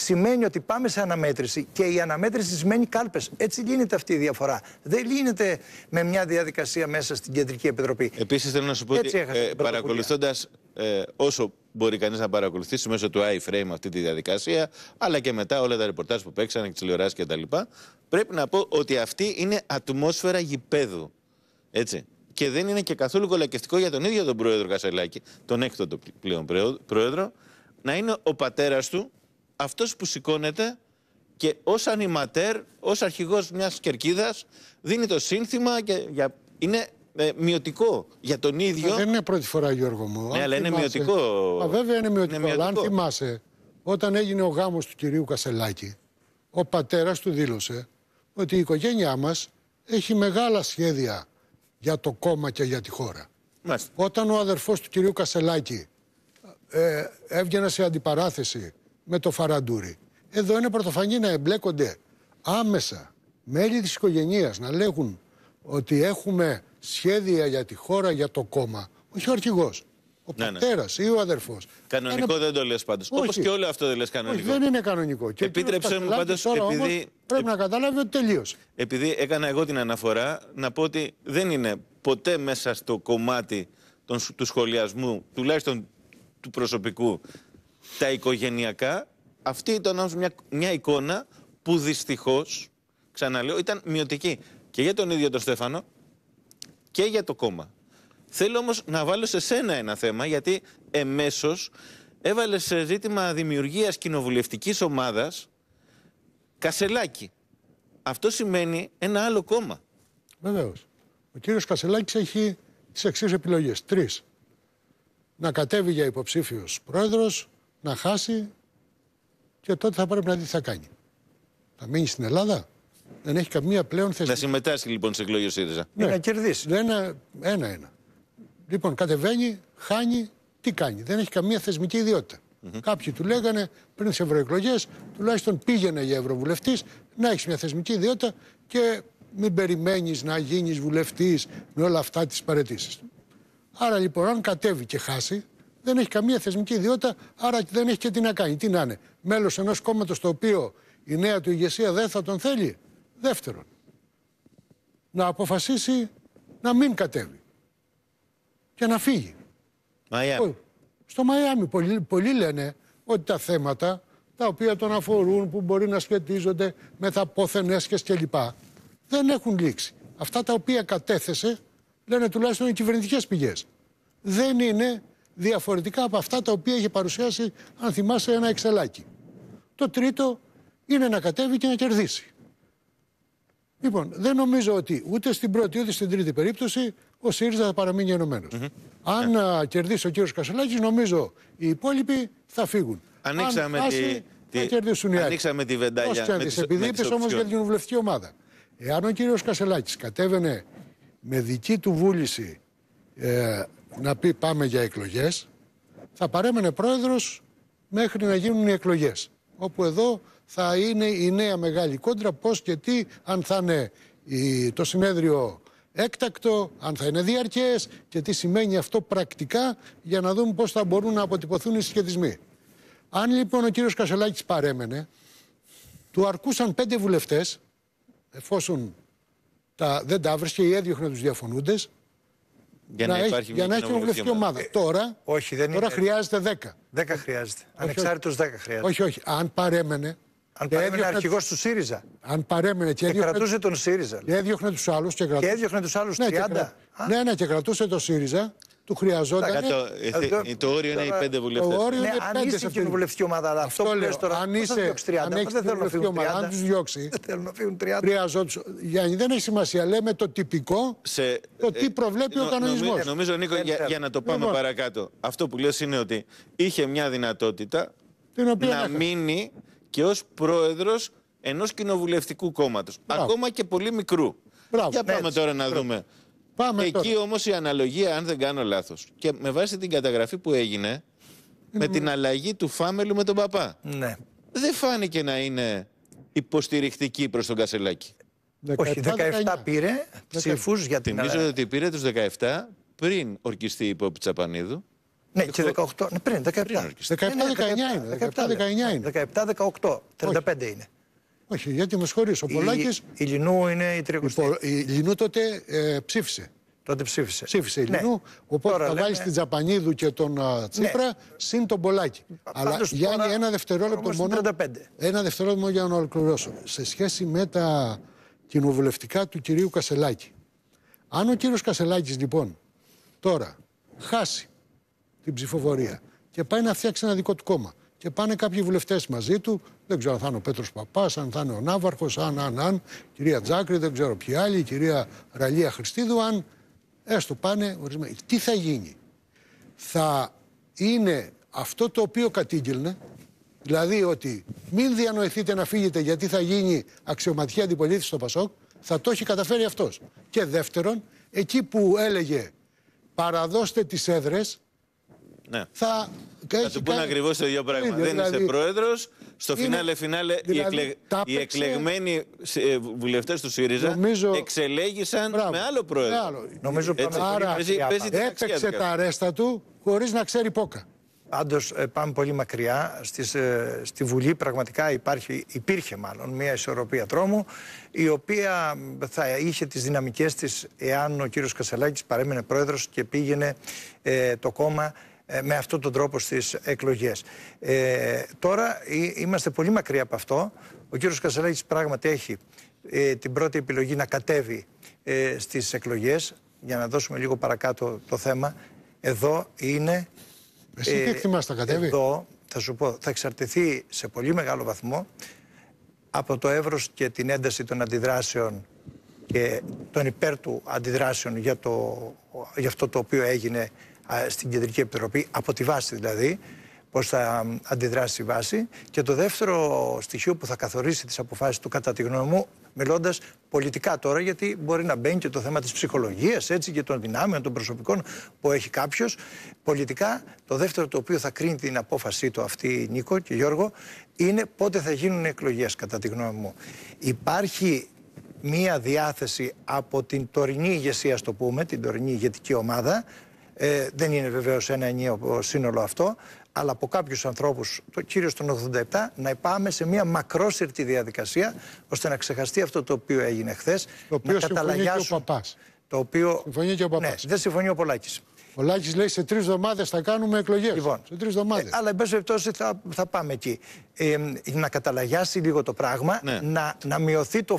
σημαίνει ότι πάμε σε αναμέτρηση και η αναμέτρηση σημαίνει κάλπες. Έτσι λύνεται αυτή η διαφορά. Δεν λύνεται με μια διαδικασία μέσα στην Κεντρική Επιτροπή. Επίσης, θέλω να σου πω ότι ε, παρακολουθώντας ε, όσο μπορεί κανείς να παρακολουθήσει μέσω του iFrame αυτή τη διαδικασία, αλλά και μετά όλα τα ρεπορτάζ που παίξανε και τηλεοράσει κτλ. Πρέπει να πω ότι αυτή είναι ατμόσφαιρα γηπέδου. Έτσι. Και δεν είναι και καθόλου κολακευτικό για τον ίδιο τον πρόεδρο Κασελάκη, τον έκτοτο πλέον πρόεδρο, να είναι ο πατέρας του αυτός που σηκώνεται και ως ανηματέρ, ως αρχηγός μιας κερκίδας, δίνει το σύνθημα και για... είναι ε, μειωτικό για τον ίδιο. Ε, δεν είναι πρώτη φορά, Γιώργο μου. Ναι, αλλά είναι μειωτικό. Α, βέβαια είναι μειωτικό, Αλλά αν θυμάσαι, όταν έγινε ο γάμος του κυρίου Κασελάκη, ο πατέρας του δήλωσε ότι η οικογένειά μας έχει μεγάλα σχέδια για το κόμμα και για τη χώρα. Όταν ο αδερφός του κυρίου Κασελάκη ε, έβγαινε σε αντιπαράθεση με το Φαραντούρι. Εδώ είναι πρωτοφανή να εμπλέκονται άμεσα μέλη της οικογένειας να λέγουν ότι έχουμε σχέδια για τη χώρα, για το κόμμα. Όχι ο αρχηγός. Ο ναι, ναι. πατέρας ή ο αδερφός. Κανονικό δεν το λες πάντως. Όπως Όπως και όλο αυτό δεν λες κανονικό. Όχι, δεν είναι κανονικό. Και Επίτρεψε μου πάντως επειδή... πρέπει να καταλάβει ότι τελείωσε. Επειδή έκανα εγώ την αναφορά να πω ότι δεν είναι ποτέ μέσα στο κομμάτι του σχολιασμού, τουλάχιστον του προσωπικού τα οικογενειακά, αυτή ήταν όμως μια, μια εικόνα που δυστυχώς, ξαναλέω, ήταν μειωτική και για τον ίδιο τον Στέφανο και για το κόμμα. Θέλω όμως να βάλω σε σένα ένα θέμα, γιατί εμέσως έβαλε σε ζήτημα δημιουργίας κοινοβουλευτικής ομάδας Κασελάκη. Αυτό σημαίνει ένα άλλο κόμμα. Βεβαίως. Ο κύριος Κασελάκης έχει τις εξής επιλογές. Τρεις. Να κατέβει για υποψήφιος πρόεδρος, να χάσει και τότε θα πρέπει να δει τι θα κάνει. Θα μείνει στην Ελλάδα. Δεν έχει καμία πλέον θέση. Να συμμετάσχει λοιπόν σε εκλογές ο ΣΥΡΙΖΑ. Ναι. Να κερδίσει. Ένα-ένα. Λοιπόν, κατεβαίνει, χάνει, τι κάνει. Δεν έχει καμία θεσμική ιδιότητα. Mm -hmm. Κάποιοι του λέγανε πριν τι ευρωεκλογές, τουλάχιστον πήγαινε για ευρωβουλευτής, να έχεις μια θεσμική ιδιότητα και μην περιμένεις να γίνεις βουλευτής με όλα αυτά τις παρετήσεις Άρα λοιπόν, αν κατέβει και χάσει, δεν έχει καμία θεσμική ιδιότητα, άρα δεν έχει και τι να κάνει. Τι να είναι, μέλος ενός κόμματος το οποίο η νέα του ηγεσία δεν θα τον θέλει. Δεύτερον, να αποφασίσει να μην κατέβει και να φύγει. Μαϊάμι. Στο Μαϊάμι πολλοί, λένε ότι τα θέματα τα οποία τον αφορούν, που μπορεί να σχετίζονται με τα πόθεν και κλπ. Δεν έχουν λήξει. Αυτά τα οποία κατέθεσε, λένε τουλάχιστον οι κυβερνητικές πηγές. Δεν είναι διαφορετικά από αυτά τα οποία είχε παρουσιάσει, αν θυμάσαι, ένα εξελάκι. Το τρίτο είναι να κατέβει και να κερδίσει. Λοιπόν, δεν νομίζω ότι ούτε στην πρώτη ούτε στην τρίτη περίπτωση ο ΣΥΡΙΖΑ θα παραμείνει ενωμένος. Mm Αν ναι. κερδίσει ο κύριος Κασελάκης, νομίζω οι υπόλοιποι θα φύγουν. Ανοίξαμε Αν τη... θα κερδίσουν οι άλλοι. Ανοίξαμε τη βεντάλια. τις... Επειδή είπε όμως για την κοινοβουλευτική ομάδα. Εάν ο κύριος Κασελάκης κατέβαινε με δική του βούληση ε, να πει πάμε για εκλογές, θα παρέμενε πρόεδρος μέχρι να γίνουν οι εκλογές. Όπου εδώ θα είναι η νέα μεγάλη κόντρα πώς και τι, αν θα είναι το συνέδριο έκτακτο, αν θα είναι διαρκές και τι σημαίνει αυτό πρακτικά για να δούμε πώς θα μπορούν να αποτυπωθούν οι σχετισμοί. Αν λοιπόν ο κύριος Κασελάκης παρέμενε, του αρκούσαν πέντε βουλευτές, εφόσον τα, δεν τα βρίσκε ή έδιωχνε τους διαφωνούντες, για να, να, υπάρχει για να έχει κοινοβουλευτική ομάδα. Ε, τώρα, όχι, δεν τώρα είναι... χρειάζεται 10. 10 χρειάζεται. Ανεξάρτητο 10 χρειάζεται. Όχι, όχι. Αν παρέμενε. Αν παρέμενε αρχηγός του ΣΥΡΙΖΑ. Αν παρέμενε και, και ε, κρατούσε τον ΣΥΡΙΖΑ. Και έδιωχνε τους άλλους. Και, έδιωχνε τους άλλους 30. Ναι, ναι, και κρατούσε τον ΣΥΡΙΖΑ του χρειαζόταν. Το, ε, ε, ε, το όριο είναι οι πέντε βουλευτέ. Το όριο ναι, είναι πέντε. Αν είσαι κοινοβουλευτική ομάδα, αλλά αυτό που λες τώρα, αν είσαι αν έχει δεν θέλω ομάδα, αν τους διώξει, χρειαζόταν. δεν έχει σημασία, λέμε το τυπικό, σε, το τι προβλέπει ο κανονισμός. Νομίζω, Νίκο, για, να το πάμε λοιπόν. παρακάτω. Αυτό που λες είναι ότι είχε μια δυνατότητα να μείνει και ως πρόεδρος ενός κοινοβουλευτικού κόμματος. Ακόμα και πολύ μικρού. Για πάμε ναι, τώρα να δούμε Πάμε Εκεί όμως η αναλογία, αν δεν κάνω λάθος και με βάση την καταγραφή που έγινε, με την αλλαγή του Φάμελου με τον Παπά. Ναι. Δεν φάνηκε να είναι υποστηρικτική προς τον Κασελάκη. 17, Όχι, 17 17 πήρε ψήφους για την Θυμίζω ότι πήρε τους 17 πριν ορκιστεί η υπόπη Τσαπανίδου. Ναι, και 18. Ναι, πριν, 17. 17-19 ναι, ναι, είναι. 17-18. 35 είναι. Όχι, γιατί με συγχωρείς, ο Πολάκης... Η, η Λινού είναι η 30η. Η, η Λινού τότε ε, ψήφισε. Τότε ψήφισε. Ψήφισε ναι. Λινού. Οπότε θα λέμε... βάλει την Τζαπανίδου και τον uh, Τσίπρα συν τον Πολάκη. Αλλά Γιάννη, ένα δευτερόλεπτο μόνο. Ένα δευτερόλεπτο μόνο για να ολοκληρώσω. Σε σχέση με τα κοινοβουλευτικά του κυρίου Κασελάκη. Αν ο κύριος Κασελάκης λοιπόν τώρα χάσει την ψηφοφορία και πάει να φτιάξει ένα δικό του κόμμα. Και πάνε κάποιοι βουλευτές μαζί του. Δεν ξέρω αν θα είναι ο Πέτρος Παπάς, αν θα είναι ο Νάβαρχο, αν, αν, αν. Κυρία Τζάκρη, δεν ξέρω ποιοι άλλοι. Η κυρία Ραλία Χριστίδου, αν. Έστω πάνε ορισμένοι. Τι θα γίνει. Θα είναι αυτό το οποίο κατήγγειλνε, δηλαδή ότι μην διανοηθείτε να φύγετε γιατί θα γίνει αξιωματική αντιπολίτευση στο Πασόκ, θα το έχει καταφέρει αυτός. Και δεύτερον, εκεί που έλεγε παραδώστε τις έδρες, ναι. θα θα του πούνε ακριβώς το ίδιο πράγμα. δεν δηλαδή... είσαι πρόεδρος. Στο φινάλε, φινάλε, δηλαδή, οι, εκλε... εκλεγμένοι ε, βουλευτές του ΣΥΡΙΖΑ νομίζω... εξελέγησαν με άλλο πρόεδρο. Νομίζω Έτσι, Άρα έπαιξε τα αρέστα του χωρίς να ξέρει πόκα. Πάντως ε, πάμε πολύ μακριά. Στις, ε, στη Βουλή πραγματικά υπάρχει, υπήρχε μάλλον μια ισορροπία τρόμου, η οποία θα είχε τις δυναμικές της εάν ο κύριος Κασελάκης παρέμεινε πρόεδρος και πήγαινε το κόμμα ε, με αυτόν τον τρόπο στις εκλογές. Ε, τώρα είμαστε πολύ μακριά από αυτό. Ο κύριος Κασελάκης πράγματι έχει ε, την πρώτη επιλογή να κατέβει ε, στις εκλογές. Για να δώσουμε λίγο παρακάτω το θέμα. Εδώ είναι... Εσύ τι εκτιμάς θα κατέβει. Εδώ, θα σου πω, θα εξαρτηθεί σε πολύ μεγάλο βαθμό από το εύρος και την ένταση των αντιδράσεων και των υπέρ του αντιδράσεων για, το, για αυτό το οποίο έγινε στην Κεντρική Επιτροπή, από τη βάση δηλαδή, πώς θα αντιδράσει η βάση. Και το δεύτερο στοιχείο που θα καθορίσει τις αποφάσεις του, κατά τη γνώμη μου, μιλώντας πολιτικά τώρα, γιατί μπορεί να μπαίνει και το θέμα της ψυχολογίας έτσι και των δυνάμεων, των προσωπικών που έχει κάποιος. Πολιτικά, το δεύτερο το οποίο θα κρίνει την απόφασή του αυτή, Νίκο και Γιώργο, είναι πότε θα γίνουν εκλογές, κατά τη γνώμη μου. Υπάρχει μία διάθεση από την τωρινή ηγεσία, το πούμε, την τωρινή ηγετική ομάδα, ε, δεν είναι βεβαίως ένα ενιαίο ε, σύνολο αυτό, αλλά από κάποιους ανθρώπους, κύριο των 87, να πάμε σε μια μακρόσυρτη διαδικασία ώστε να ξεχαστεί αυτό το οποίο έγινε χθες. Το οποίο να συμφωνεί και ο Το οποίο. Συμφωνεί και ο Παπά. Ναι, δεν συμφωνεί ο Πολάκης. Ο Λάκης λέει σε τρεις εβδομάδες θα κάνουμε εκλογές. Λοιπόν, σε τρεις εβδομάδες. Ε, αλλά, εν πάση περιπτώσει, θα, πάμε εκεί. Ε, να καταλαγιάσει λίγο το πράγμα, ναι. να, μειωθεί το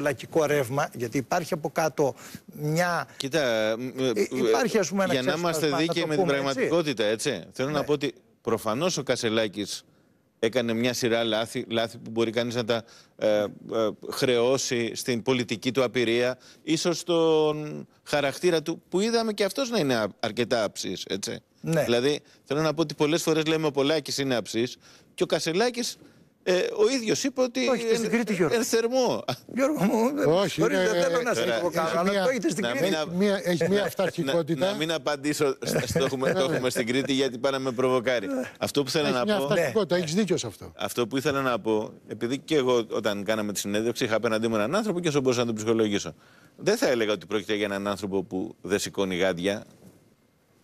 λακικό ρεύμα, γιατί υπάρχει από κάτω μια. Κοίτα, ε, ε, υπάρχει, ας πούμε, ένα για να είμαστε δίκαιοι με την πραγματικότητα, Θέλω να ναι. πω ότι προφανώς ο Κασελάκης έκανε μια σειρά λάθη, λάθη που μπορεί κανείς να τα ε, ε, χρεώσει στην πολιτική του απειρία, ίσως στον χαρακτήρα του, που είδαμε και αυτός να είναι αρκετά αψής, έτσι. Ναι. Δηλαδή, θέλω να πω ότι πολλές φορές λέμε ο Πολάκης είναι αψής και ο Κασελάκης ε, ο ίδιος είπε ότι. Όχι, στην Κρήτη, Γιώργο. Εν θερμό. Γιώργο μου, Όχι, δεν θέλω να σε κάτι. αλλά το έχετε στην Κρήτη. Έχει μία αυταρχικότητα. Να μην απαντήσω στο ναι. έχουμε στην Κρήτη, γιατί πάνε με προβοκάρει. Ναι. Αυτό που ήθελα να πω. Έχει αυταρχικότητα, ναι. έχεις δίκιο σε αυτό. Αυτό που ήθελα να πω, επειδή και εγώ όταν κάναμε τη συνέντευξη είχα απέναντί μου έναν άνθρωπο και όσο μπορούσα να τον ψυχολογήσω. Δεν θα έλεγα ότι πρόκειται για έναν άνθρωπο που δεν σηκώνει γάντια,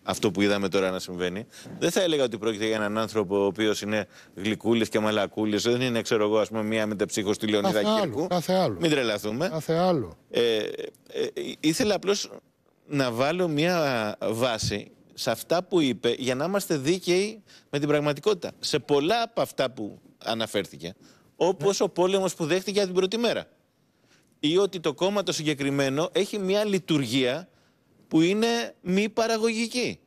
αυτό που είδαμε τώρα να συμβαίνει. Δεν θα έλεγα ότι πρόκειται για έναν άνθρωπο ο οποίος είναι γλυκούλης και μαλακούλης. Δεν είναι, ξέρω εγώ, ας πούμε, μία μεταψύχο τη Λεωνίδα Κύρκου. Κάθε άλλο. Μην τρελαθούμε. Κάθε άλλο. Ε, ε, ε, ήθελα απλώς να βάλω μία βάση σε αυτά που είπε για να είμαστε δίκαιοι με την πραγματικότητα. Σε πολλά από αυτά που αναφέρθηκε. Όπως ναι. ο πόλεμος που δέχτηκε για την πρώτη μέρα. Ή ότι το κόμμα το συγκεκριμένο έχει μία λειτουργία που είναι μη παραγωγική.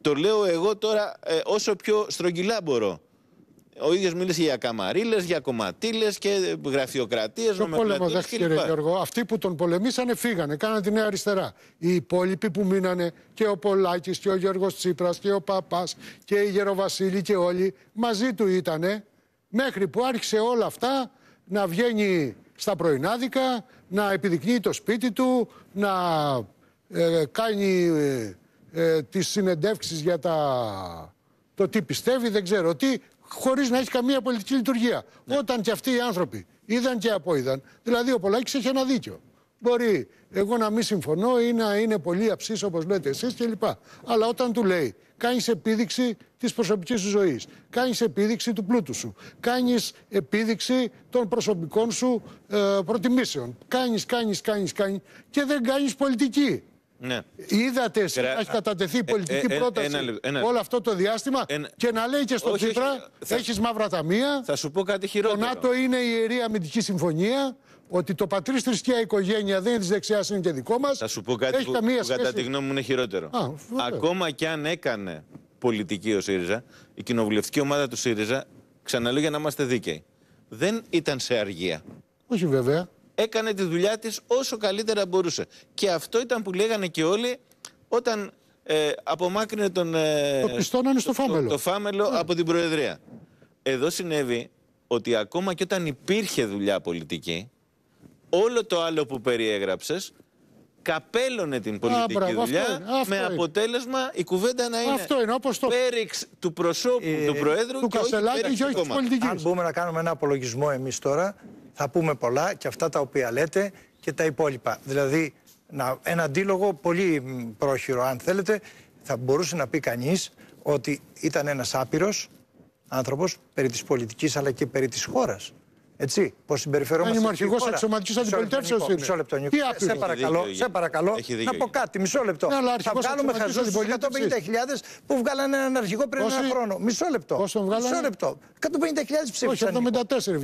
Το λέω εγώ τώρα ε, όσο πιο στρογγυλά μπορώ. Ο ίδιος μίλησε για καμαρίλες, για κομματίλες και ε, γραφειοκρατίες. Ο πόλεμο, κύριε Γιώργο, αυτοί που τον πολεμήσανε φύγανε, κάναν τη νέα αριστερά. Οι υπόλοιποι που μείνανε και ο Πολάκης και ο Γιώργος Τσίπρας και ο Παπάς και η Γεροβασίλη και όλοι μαζί του ήτανε. Μέχρι που άρχισε όλα αυτά να βγαίνει στα πρωινάδικα, να επιδεικνύει το σπίτι του, να ε, ε, κάνει ε, ε, τις συνεντεύξεις για τα, το τι πιστεύει, δεν ξέρω τι, χωρίς να έχει καμία πολιτική λειτουργία. Ναι. Όταν και αυτοί οι άνθρωποι είδαν και απόειδαν, δηλαδή ο Πολάκης έχει ένα δίκιο. Μπορεί εγώ να μην συμφωνώ ή να είναι πολύ αψής όπως λέτε εσείς κλπ. Αλλά όταν του λέει κάνεις επίδειξη της προσωπικής σου ζωής, κάνεις επίδειξη του πλούτου σου, κάνεις επίδειξη των προσωπικών σου ε, προτιμήσεων, κάνεις, κάνεις, κάνεις, κάνεις και δεν κάνεις πολιτική. Ναι. Είδατε να έχει κατατεθεί ε, η πολιτική ε, ε, πρόταση ένα, όλο αυτό το διάστημα ναι. και να λέει και στο Τσίπρα: Έχεις μαύρα ταμεία. Θα σου πω κάτι χειρότερο. Το ΝΑΤΟ είναι η ιερή αμυντική συμφωνία. Ότι το πατρίς, θρησκεία, οικογένεια δεν είναι της δεξιάς, είναι και δικό μας. Θα σου πω κάτι έχει κατά τη γνώμη μου είναι χειρότερο. Ακόμα και αν έκανε πολιτική ο ΣΥΡΙΖΑ, η κοινοβουλευτική ομάδα του ΣΥΡΙΖΑ, ξαναλέω για να είμαστε δίκαιοι, δεν ήταν σε αργία. Όχι βέβαια έκανε τη δουλειά της όσο καλύτερα μπορούσε. Και αυτό ήταν που λέγανε και όλοι όταν ε, απομάκρυνε τον, ε, το πιστώνανε στο φάμελο, το, το φάμελο ναι. από την Προεδρία. Εδώ συνέβη ότι ακόμα και όταν υπήρχε δουλειά πολιτική, όλο το άλλο που περιέγραψες καπέλωνε την πολιτική δουλειά με αποτέλεσμα η κουβέντα να είναι, αυτό είναι όπως το... πέριξ του προσώπου ε, του Προέδρου του και, και όχι πολιτικής. Αν μπούμε να κάνουμε ένα απολογισμό εμείς τώρα, θα πούμε πολλά και αυτά τα οποία λέτε και τα υπόλοιπα. Δηλαδή, να, ένα αντίλογο πολύ πρόχειρο, αν θέλετε, θα μπορούσε να πει κανείς ότι ήταν ένας άπειρος άνθρωπος περί της πολιτικής αλλά και περί της χώρας. Έτσι, πώ συμπεριφερόμαστε. Αν είμαι αρχηγό αξιωματική αντιπολιτεύσεως. Μισό λεπτό, Νίκο. Σε παρακαλώ, δίκιο, σε παρακαλώ δίκιο, να πω κάτι. Μισό λεπτό. Ναι, θα βγάλουμε χαζό στου 150.000 που βγάλανε έναν αρχηγό πριν Όσοι... ένα χρόνο. Μισό λεπτό. Πόσο βγάλανε. Μισό λεπτό. 150.000 ψήφισαν. Όχι,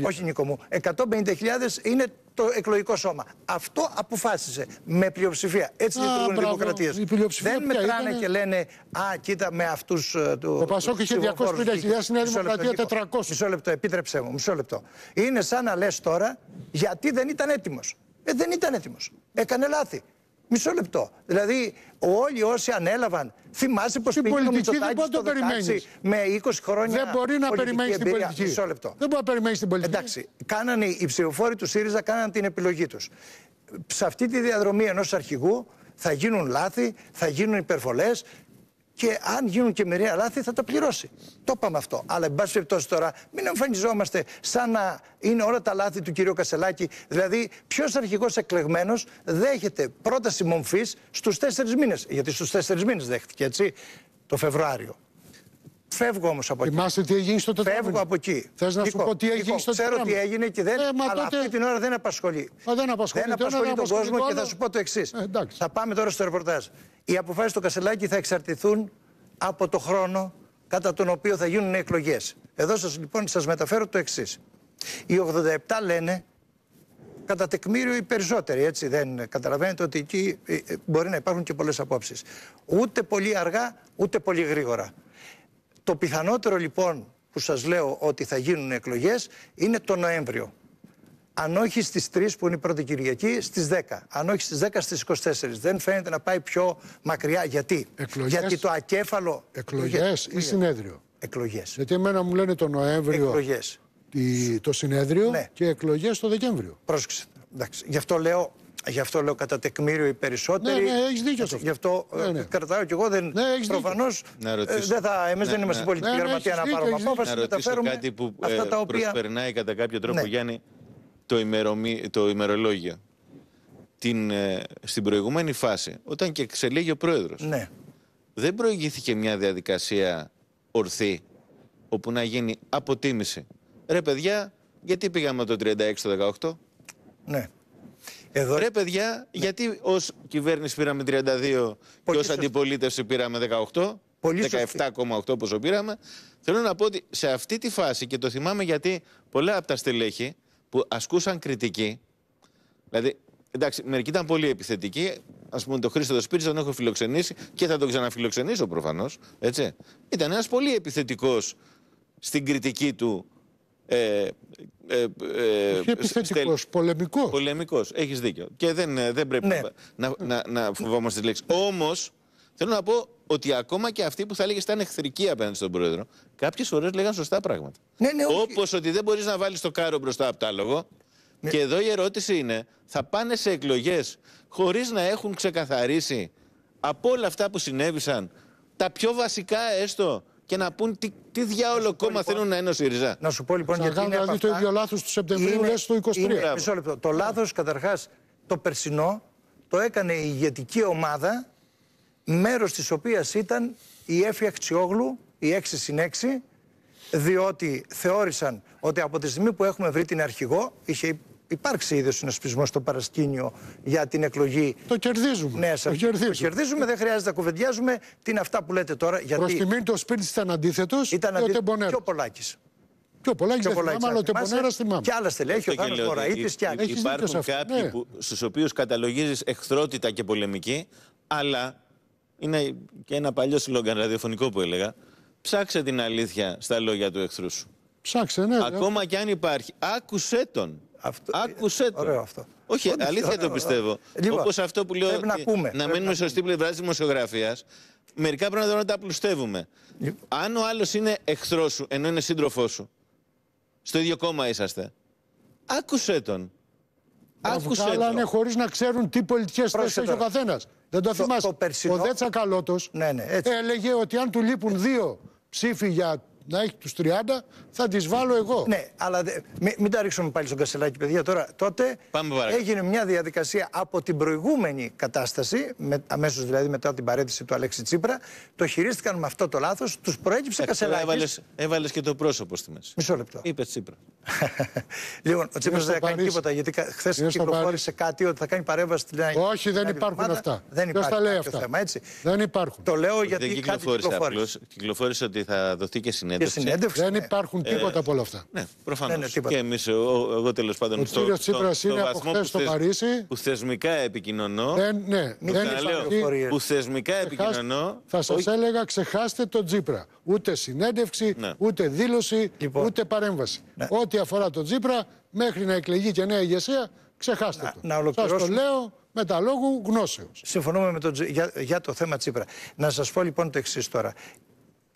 74 Όχι, Νίκο μου. 150.000 είναι το εκλογικό σώμα. Αυτό αποφάσισε με πλειοψηφία. Έτσι λειτουργούν οι δημοκρατίε. Δεν μετράνε και λένε Α, κοίτα με αυτούς του. Ε, το, Πασόκ είχε 250.000, η Δημοκρατία 400. Μισό λεπτό, επίτρεψέ μου, μισό λεπτό. Είναι σαν να λες τώρα γιατί δεν ήταν έτοιμος. Ε, δεν ήταν έτοιμος. Έκανε λάθη. Μισό λεπτό. Δηλαδή, όλοι όσοι ανέλαβαν, θυμάσαι πως πήγε ο Μητσοτάκη στο περιμένεις. με 20 χρόνια. Δεν μπορεί να περιμένει την πολιτική. Μισό λεπτό. Δεν μπορεί να περιμένεις την πολιτική. Εντάξει, κάνανε, οι ψηφοφόροι του ΣΥΡΙΖΑ κάνανε την επιλογή τους. Σε αυτή τη διαδρομή ενός αρχηγού θα γίνουν λάθη, θα γίνουν υπερβολές και αν γίνουν και μερία λάθη θα τα πληρώσει. Το είπαμε αυτό. Αλλά εν πάση περιπτώσει τώρα μην εμφανιζόμαστε σαν να είναι όλα τα λάθη του κυρίου Κασελάκη. Δηλαδή, ποιος αρχηγός εκλεγμένος δέχεται πρόταση μομφής στους τέσσερις μήνες. Γιατί στους τέσσερις μήνες δέχτηκε, έτσι, το Φεβρουάριο. Φεύγω όμως από εκεί. έγινε στο Φεύγω από εκεί. Θες να σου πω τι έγινε στο τετράγωνο. Ξέρω τι έγινε και δεν. Ε, αλλά αυτή την ώρα δεν απασχολεί. Μα δεν απασχολεί, δεν απασχολεί τον κόσμο και θα σου πω το εξής. Ε, θα πάμε τώρα στο ρεπορτάζ. Οι αποφάσεις του Κασελάκη θα εξαρτηθούν από το χρόνο κατά τον οποίο θα γίνουν οι εκλογές. Εδώ σας λοιπόν σας μεταφέρω το εξής. Οι 87 λένε κατά τεκμήριο οι περισσότεροι, έτσι δεν καταλαβαίνετε ότι εκεί ε, ε, μπορεί να υπάρχουν και πολλές απόψεις. Ούτε πολύ αργά, ούτε πολύ γρήγορα. Το πιθανότερο λοιπόν που σας λέω ότι θα γίνουν εκλογές είναι το Νοέμβριο. Αν όχι στις 3 που είναι η πρώτη Κυριακή, στις 10. Αν όχι στις 10, στις 24. Δεν φαίνεται να πάει πιο μακριά. Γιατί, Γιατί το ακέφαλο... Εκλογές ή συνέδριο. Εκλογές. Γιατί εμένα μου λένε το Νοέμβριο εκλογές. το συνέδριο ναι. και εκλογές το Δεκέμβριο. Πρόσεξε. Εντάξει. Γι' αυτό λέω Γι' αυτό λέω κατά τεκμήριο οι περισσότεροι. Ναι, ναι, έχεις δίκιο αυτό. Γι' αυτό ναι, ε, ναι. κρατάω κι εγώ. Δεν, ναι, Προφανώ ε, δεν θα. Εμείς ναι, δεν είμαστε ναι, πολιτικοί ναι, ναι να πάρουμε απόφαση. Να ρωτήσω κάτι που ε, προσπερνάει κατά κάποιο τρόπο, ναι. Γιάννη, το, ημερολόγιο. Την, ε, στην προηγούμενη φάση, όταν και εξελέγει ο πρόεδρος. Ναι. Δεν προηγήθηκε μια διαδικασία ορθή όπου να γίνει αποτίμηση. Ρε παιδιά, γιατί πήγαμε το 36 18. Ναι. Εδώ... Ρε παιδιά, ναι. γιατί ως κυβέρνηση πήραμε 32 Πολύ και ω αντιπολίτευση πήραμε 18, 17,8 πόσο πήραμε. Θέλω να πω ότι σε αυτή τη φάση, και το θυμάμαι γιατί πολλά από τα στελέχη που ασκούσαν κριτική, δηλαδή Εντάξει, μερικοί ήταν πολύ επιθετικοί. Ας πούμε, τον Χρήστο Δοσπίρη τον έχω φιλοξενήσει και θα τον ξαναφιλοξενήσω προφανώς. Ήταν ένας πολύ επιθετικός στην κριτική του ε, ε, ε, ε επιθετικός, πολεμικός. Πολεμικός, έχεις δίκιο. Και δεν, ε, δεν πρέπει ναι. να, να, να φοβόμαστε τις λέξεις. Όμως, θέλω να πω ότι ακόμα και αυτοί που θα έλεγες ήταν εχθρικοί απέναντι στον πρόεδρο, κάποιες φορές λέγανε σωστά πράγματα. Ναι, ναι, Όπως ότι δεν μπορείς να βάλεις το κάρο μπροστά από το άλογο. Ναι. Και εδώ η ερώτηση είναι, θα πάνε σε εκλογές χωρίς να έχουν ξεκαθαρίσει από όλα αυτά που συνέβησαν τα πιο βασικά έστω και να πούν τι, τι διάολο κόμμα λοιπόν- θέλουν να είναι η Ριζά; Να σου πω λοιπόν γιατί Να δηλαδή αυτά, το ίδιο λάθος του Σεπτεμβρίου, λε το 23. μισό λεπτό. Το λάθος καταρχάς το περσινό το έκανε η ηγετική ομάδα μέρος της οποίας ήταν η Εφη Αξιόγλου, η 6 συν 6, διότι θεώρησαν ότι από τη στιγμή που έχουμε βρει την αρχηγό, είχε υπάρξει ήδη ο συνασπισμός στο παρασκήνιο για την εκλογή. Το κερδίζουμε. Ναι, σα... το, κερδίζουμε. το κερδίζουμε, δεν χρειάζεται να κουβεντιάζουμε. Τι είναι αυτά που λέτε τώρα. Γιατί... Προς τιμήν το σπίτι ήταν αντίθετος. Ήταν αντίθετο. Και ο Πολάκης. Πιο πολλά και πολλά θυμάμαι, αλλά ναι. τεμπονέρα θυμάμαι. Και άλλα στελέχη, ο Θάνος Μωραήτης και άλλοι. Υπάρχουν κάποιοι ναι. στους οποίους καταλογίζεις εχθρότητα και πολεμική, αλλά είναι και ένα παλιό σλόγγαν ραδιοφωνικό που έλεγα, ψάξε την αλήθεια στα λόγια του εχθρού σου. Ψάξε, ναι. Ακόμα και αν υπάρχει, άκουσέ τον. Αυτό... Άκουσε το. Ωραίο αυτό. Όχι, αλήθεια ωραίο, το πιστεύω. Λοιπόν, Όπως αυτό που λέω. Πρέπει να, μένουμε να μείνουμε σωστή πλευρά της δημοσιογραφίας. Μερικά πράγματα να τα απλουστεύουμε. Λοιπόν. Αν ο άλλος είναι εχθρός σου, ενώ είναι σύντροφός σου, στο ίδιο κόμμα είσαστε. Άκουσε τον. Άκουσε τον. είναι χωρίς να ξέρουν τι πολιτικές θέσεις έχει ο καθένας. Δεν το, θυμάσαι. Το περσινό... Ο Δέτσα Καλώτος ναι, ναι, έλεγε ότι αν του λείπουν δύο ψήφοι για να έχει τους 30, θα τις βάλω εγώ. Ναι, αλλά μην, μην τα ρίξουμε πάλι στον Κασελάκη, παιδιά. Τώρα, τότε έγινε μια διαδικασία από την προηγούμενη κατάσταση, με, αμέσως δηλαδή μετά την παρέτηση του Αλέξη Τσίπρα. Το χειρίστηκαν με αυτό το λάθος, τους προέκυψε Κασελάκη. Έβαλες έβαλες και το πρόσωπο στη μέση. Μισό λεπτό. Είπε Τσίπρα. *laughs* λοιπόν, ο Τσίπρας δεν κάνει τίποτα γιατί χθε κυκλοφόρησε κάτι ότι θα κάνει παρέμβαση στην Όχι, δεν υπάρχουν αυτά. Δεν υπάρχει. Θέμα, έτσι. Δεν υπάρχουν. Το λέω γιατί δεν κυκλοφόρησε. κυκλοφόρησε ότι θα δοθεί και συνέντευξη δεν ναι. υπάρχουν ε, τίποτα από όλα αυτά. Ναι, προφανώς. Και εμείς, εγώ τέλος πάντων. Ο κύριο Τσίπρα είναι από χθε στο Παρίσι. Που θεσμικά επικοινωνώ. Δεν, ναι, δεν υπάρχει. Που θεσμικά επικοινωνώ. Θα σας έλεγα, ξεχάστε τον Τσίπρα. Ούτε συνέντευξη, ναι. ούτε δήλωση, λοιπόν. ούτε παρέμβαση. Ναι. Ό,τι αφορά τον Τσίπρα, μέχρι να εκλεγεί και νέα ηγεσία, ξεχάστε το. Να το λέω με τα λόγου γνώσεως. Συμφωνούμε με για, το θέμα Τσίπρα. Να σας πω λοιπόν το εξής τώρα.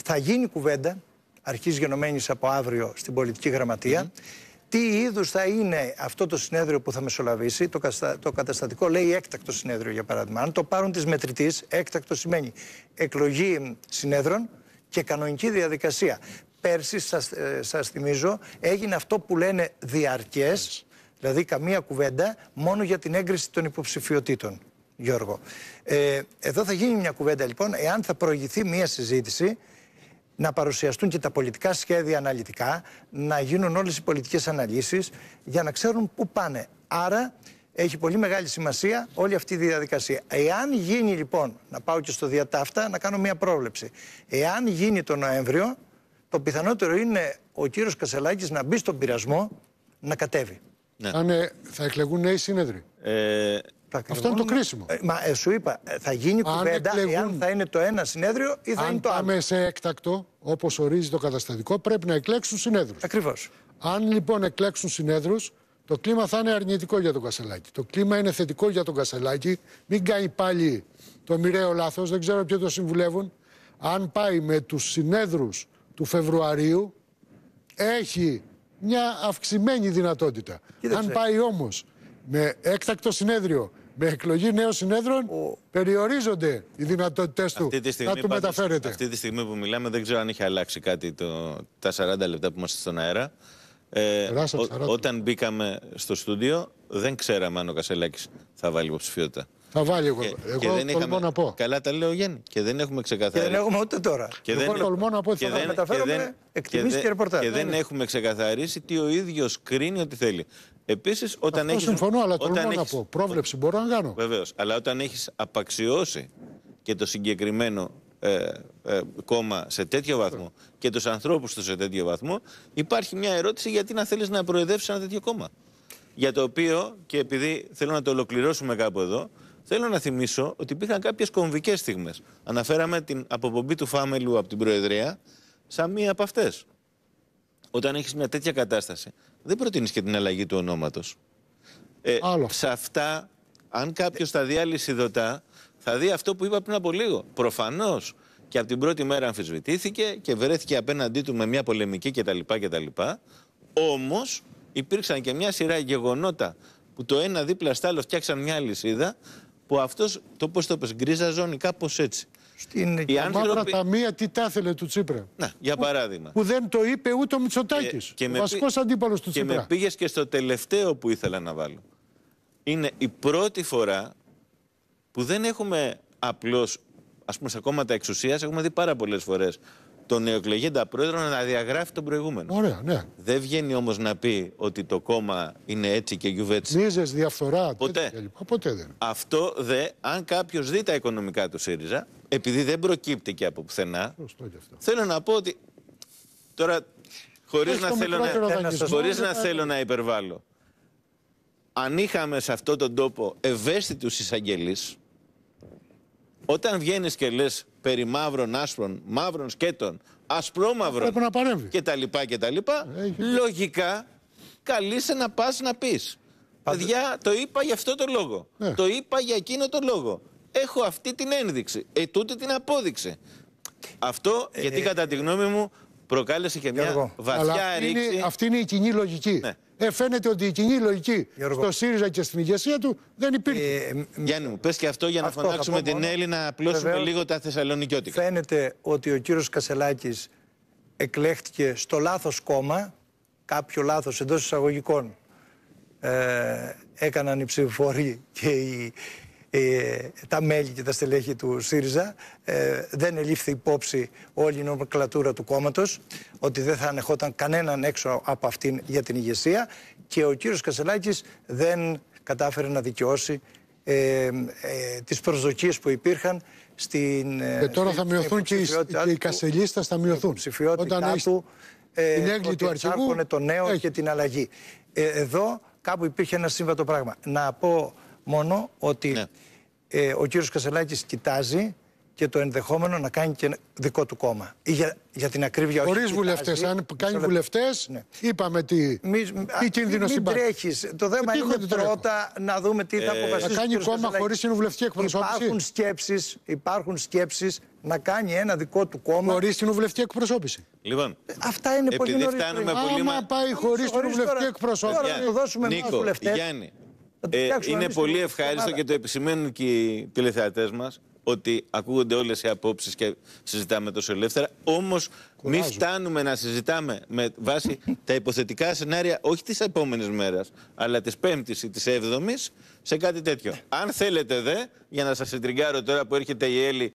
Θα γίνει κουβέντα αρχής γενομένης από αύριο στην πολιτική γραμματεία. Mm-hmm. Τι είδους θα είναι αυτό το συνέδριο που θα μεσολαβήσει, το, το καταστατικό λέει έκτακτο συνέδριο για παράδειγμα. Αν το πάρουν τη μετρητής, έκτακτο σημαίνει εκλογή συνέδρων και κανονική διαδικασία. Πέρσι, σας, ε, σας θυμίζω, έγινε αυτό που λένε διαρκές, δηλαδή καμία κουβέντα, μόνο για την έγκριση των υποψηφιωτήτων, Γιώργο. Ε, εδώ θα γίνει μια κουβέντα λοιπόν, εάν θα προηγηθεί μια συζήτηση να παρουσιαστούν και τα πολιτικά σχέδια αναλυτικά, να γίνουν όλες οι πολιτικές αναλύσεις για να ξέρουν πού πάνε. Άρα έχει πολύ μεγάλη σημασία όλη αυτή η διαδικασία. Εάν γίνει λοιπόν, να πάω και στο διατάφτα, να κάνω μια πρόβλεψη. Εάν γίνει το Νοέμβριο, το πιθανότερο είναι ο κύριος Κασελάκης να μπει στον πειρασμό να κατέβει. Ναι. ναι θα εκλεγούν νέοι σύνεδροι. Ε, αυτό είναι το κρίσιμο. Ε, μα ε, σου είπα, ε, θα γίνει αν κουβέντα εκλεγούν... εάν θα είναι το ένα συνέδριο ή θα είναι το άλλο. Αν πάμε σε έκτακτο, όπως ορίζει το καταστατικό, πρέπει να εκλέξουν συνέδρους. Ακριβώς. Αν λοιπόν εκλέξουν συνέδρους, το κλίμα θα είναι αρνητικό για τον Κασελάκη. Το κλίμα είναι θετικό για τον Κασελάκη. Μην κάνει πάλι το μοιραίο λάθος, δεν ξέρω ποιο το συμβουλεύουν. Αν πάει με τους συνέδρους του Φεβρουαρίου, έχει μια αυξημένη δυνατότητα. Αν πάει όμως με έκτακτο συνέδριο με εκλογή νέων συνέδρων περιορίζονται οι δυνατότητές του τη στιγμή, να του μεταφέρεται. Αυτή τη στιγμή που μιλάμε, δεν ξέρω αν έχει αλλάξει κάτι το, τα 40 λεπτά που είμαστε στον αέρα. Ε, όταν μπήκαμε στο στούντιο, δεν ξέραμε αν ο Κασελάκης θα βάλει υποψηφιότητα. Θα βάλει εγώ. Και, εγώ και δεν να πω. Καλά τα λέω, Γιάννη. Και δεν έχουμε ξεκαθαρίσει. Και δεν έχουμε ούτε τώρα. Και εγώ δεν, τολμώ να πω ότι θα μεταφέρουμε εκτιμήσεις και, και, και, Και δεν ναι, ναι. έχουμε ξεκαθαρίσει τι ο ίδιος κρίνει ότι θέλει. Επίσης, όταν έχεις. συμφωνώ, αλλά όταν να πω. Πρόβλεψη μπορώ να κάνω. Βεβαίως. Αλλά όταν έχεις απαξιώσει και το συγκεκριμένο ε, ε, κόμμα σε τέτοιο βαθμό και τους ανθρώπους τους σε τέτοιο βαθμό, υπάρχει μια ερώτηση γιατί να θέλεις να προεδρεύσεις ένα τέτοιο κόμμα. Για το οποίο, και επειδή θέλω να το ολοκληρώσουμε κάπου εδώ, θέλω να θυμίσω ότι υπήρχαν κάποιες κομβικές στιγμές. Αναφέραμε την αποπομπή του Φάμελου από την Προεδρία σαν μία από αυτές. Όταν έχεις μια τέτοια κατάσταση, δεν προτείνεις και την αλλαγή του ονόματος. Ε, Άλλο. σε αυτά, αν κάποιος τα δει αλυσιδωτά, θα δει αυτό που είπα πριν από λίγο. Προφανώς και από την πρώτη μέρα αμφισβητήθηκε και βρέθηκε απέναντί του με μια πολεμική κτλ. κτλ. Όμως υπήρξαν και μια σειρά γεγονότα που το ένα δίπλα στο άλλο φτιάξαν μια αλυσίδα που αυτός το πώς το πες, γκρίζα ζώνη, κάπως έτσι. Στην η άνθρωποι... ταμεία τι τα ήθελε του Τσίπρα. Να, για παράδειγμα. Που, δεν το είπε ούτε ο Μητσοτάκης. ο ε, βασικό αντίπαλος του Τσίπρα. Και με πήγες και στο τελευταίο που ήθελα να βάλω. Είναι η πρώτη φορά που δεν έχουμε απλώς. Ας πούμε, σε κόμματα εξουσίας έχουμε δει πάρα πολλές φορές τον νεοεκλεγέντα πρόεδρο να διαγράφει τον προηγούμενο. Ωραία, ναι. Δεν βγαίνει όμως να πει ότι το κόμμα είναι έτσι και γιουβέτσι. Μίζες, διαφθορά, ποτέ. ποτέ δεν. Αυτό δε, αν κάποιος δει τα οικονομικά του ΣΥΡΙΖΑ, επειδή δεν προκύπτει και από πουθενά. Θέλω να πω ότι. Τώρα, χωρίς να, θέλω να, χωρίς να θέλω να υπερβάλλω. Αν είχαμε σε αυτόν τον τόπο ευαίσθητους εισαγγελείς, όταν βγαίνεις και λες περί μαύρων άσπρων, μαύρων σκέτων, ασπρόμαυρων και τα λοιπά και τα λοιπά, ε, λογικά καλείσαι να πας να πεις. Παιδιά, το είπα για αυτό το λόγο. Ναι. Το είπα για εκείνο το λόγο. Έχω αυτή την ένδειξη. Ε, την απόδειξη. Αυτό, ε, γιατί ε, κατά τη ε, γνώμη μου, προκάλεσε και μια βαθιά ρήξη. Αυτή είναι η κοινή λογική. Ναι. Ε, φαίνεται ότι η κοινή λογική στο ΣΥΡΙΖΑ και στην ηγεσία του δεν υπήρχε. Ε, Γιάννη μου, πες και αυτό για να αυτό φωνάξουμε την μόνο. Έλλη να απλώσουμε λίγο τα θεσσαλονικιώτικα. Φαίνεται ότι ο κύριος Κασελάκης εκλέχτηκε στο λάθος κόμμα, κάποιο λάθος εντός εισαγωγικών ε, έκαναν οι ψηφοφόροι και οι, ε, τα μέλη και τα στελέχη του ΣΥΡΙΖΑ. Ε, δεν ελήφθη υπόψη όλη η νομοκλατούρα του κόμματος ότι δεν θα ανεχόταν κανέναν έξω από αυτήν για την ηγεσία και ο κύριος Κασελάκης δεν κατάφερε να δικαιώσει ε, ε, τις προσδοκίες που υπήρχαν στην Και ε, τώρα θα μειωθούν και οι, και κασελίστας θα μειωθούν. Όταν του, την έγκλη του αρχηγού. το νέο και την αλλαγή. εδώ κάπου υπήρχε ένα σύμβατο πράγμα. Να πω μόνο ότι ναι. ε, ο κύριος Κασελάκης κοιτάζει και το ενδεχόμενο να κάνει και δικό του κόμμα. για, για την ακρίβεια, Χωρίς όχι. Χωρίς βουλευτές. Αν κάνει βουλευτές, ναι. είπαμε τι, μη, τι κίνδυνο υπάρχει. Μην τρέχεις. Το θέμα ε, είναι πρώτα να δούμε τι θα ε, αποφασίσει. Να κάνει κόμμα χωρί κοινοβουλευτική εκπροσώπηση. Υπάρχουν σκέψεις υπάρχουν σκέψεις να κάνει ένα δικό του κόμμα. Χωρίς κοινοβουλευτική εκπροσώπηση. Λοιπόν, ε, Αυτά είναι πολύ νωρί. Άμα πάει χωρίς κοινοβουλευτική εκπροσώπηση, θα του δώσουμε Νίκο, Γιάννη, ε, είναι πολύ ευχάριστο και το επισημαίνουν και οι τηλεθεατές μας ότι ακούγονται όλες οι απόψεις και συζητάμε τόσο ελεύθερα. Όμως μη φτάνουμε να συζητάμε με βάση *laughs* τα υποθετικά σενάρια όχι της επόμενης μέρας, αλλά της πέμπτης ή της έβδομης σε κάτι τέτοιο. Ναι. Αν θέλετε δε, για να σας συντριγκάρω τώρα που έρχεται η Έλλη